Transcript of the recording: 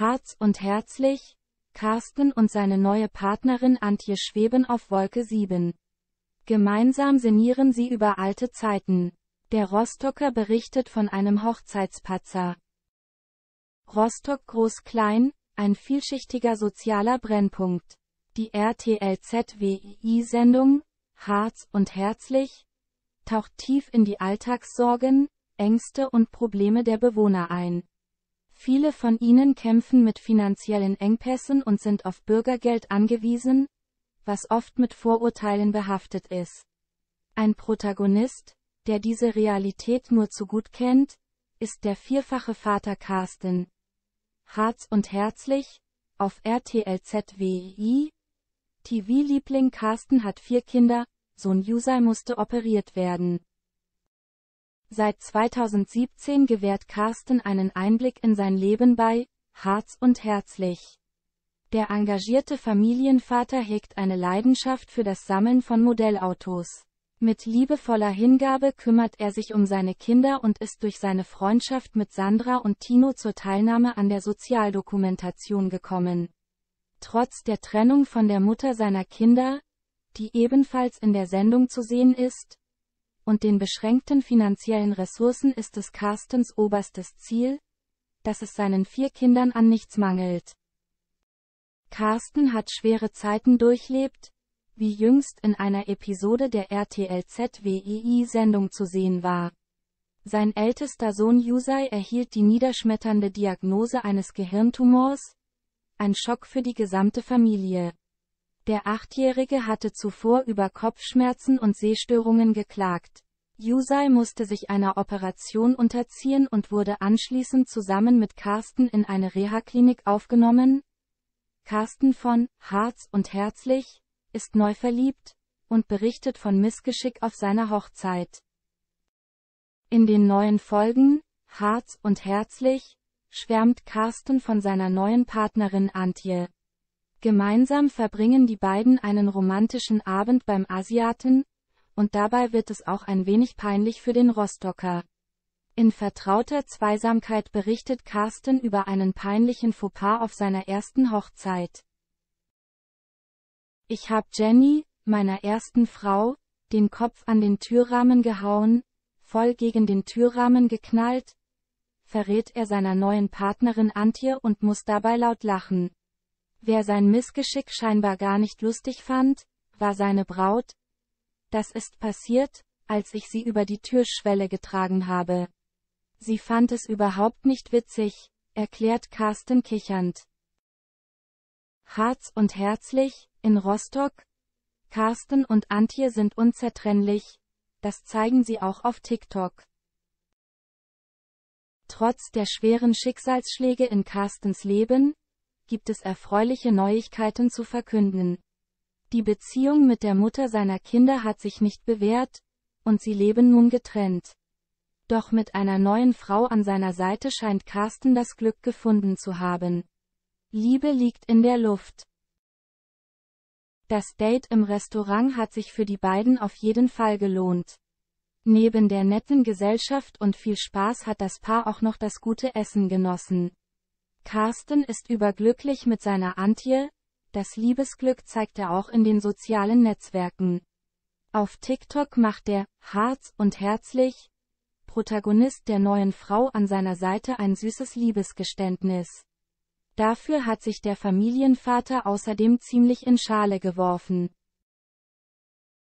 Harz und herzlich, Carsten und seine neue Partnerin Antje schweben auf Wolke 7. Gemeinsam sinnieren sie über alte Zeiten. Der Rostocker berichtet von einem Hochzeitspatzer. Rostock Groß-Klein, ein vielschichtiger sozialer Brennpunkt. Die RTLZWI-Sendung, Harz und Herzlich, taucht tief in die Alltagssorgen, Ängste und Probleme der Bewohner ein. Viele von ihnen kämpfen mit finanziellen Engpässen und sind auf Bürgergeld angewiesen, was oft mit Vorurteilen behaftet ist. Ein Protagonist, der diese Realität nur zu gut kennt, ist der vierfache Vater Carsten. Harz und herzlich, auf RTLZWI. TV-Liebling Carsten hat vier Kinder, Sohn Yusai musste operiert werden. Seit 2017 gewährt Carsten einen Einblick in sein Leben bei Harz und Herzlich. Der engagierte Familienvater hegt eine Leidenschaft für das Sammeln von Modellautos. Mit liebevoller Hingabe kümmert er sich um seine Kinder und ist durch seine Freundschaft mit Sandra und Tino zur Teilnahme an der Sozialdokumentation gekommen. Trotz der Trennung von der Mutter seiner Kinder, die ebenfalls in der Sendung zu sehen ist, und den beschränkten finanziellen Ressourcen ist es Carstens oberstes Ziel, dass es seinen vier Kindern an nichts mangelt. Carsten hat schwere Zeiten durchlebt, wie jüngst in einer Episode der rtl e sendung zu sehen war. Sein ältester Sohn Yusai erhielt die niederschmetternde Diagnose eines Gehirntumors, ein Schock für die gesamte Familie. Der Achtjährige hatte zuvor über Kopfschmerzen und Sehstörungen geklagt. Yusai musste sich einer Operation unterziehen und wurde anschließend zusammen mit Carsten in eine Reha-Klinik aufgenommen. Carsten von Harz und Herzlich ist neu verliebt und berichtet von Missgeschick auf seiner Hochzeit. In den neuen Folgen Harz und Herzlich schwärmt Carsten von seiner neuen Partnerin Antje. Gemeinsam verbringen die beiden einen romantischen Abend beim Asiaten, und dabei wird es auch ein wenig peinlich für den Rostocker. In vertrauter Zweisamkeit berichtet Carsten über einen peinlichen Fauxpas auf seiner ersten Hochzeit. Ich hab Jenny, meiner ersten Frau, den Kopf an den Türrahmen gehauen, voll gegen den Türrahmen geknallt, verrät er seiner neuen Partnerin Antje und muss dabei laut lachen. Wer sein Missgeschick scheinbar gar nicht lustig fand, war seine Braut. Das ist passiert, als ich sie über die Türschwelle getragen habe. Sie fand es überhaupt nicht witzig, erklärt Carsten kichernd. Harz und herzlich, in Rostock? Carsten und Antje sind unzertrennlich, das zeigen sie auch auf TikTok. Trotz der schweren Schicksalsschläge in Carstens Leben, gibt es erfreuliche Neuigkeiten zu verkünden. Die Beziehung mit der Mutter seiner Kinder hat sich nicht bewährt, und sie leben nun getrennt. Doch mit einer neuen Frau an seiner Seite scheint Carsten das Glück gefunden zu haben. Liebe liegt in der Luft. Das Date im Restaurant hat sich für die beiden auf jeden Fall gelohnt. Neben der netten Gesellschaft und viel Spaß hat das Paar auch noch das gute Essen genossen. Carsten ist überglücklich mit seiner Antje, das Liebesglück zeigt er auch in den sozialen Netzwerken. Auf TikTok macht der Harz und Herzlich Protagonist der neuen Frau an seiner Seite ein süßes Liebesgeständnis. Dafür hat sich der Familienvater außerdem ziemlich in Schale geworfen.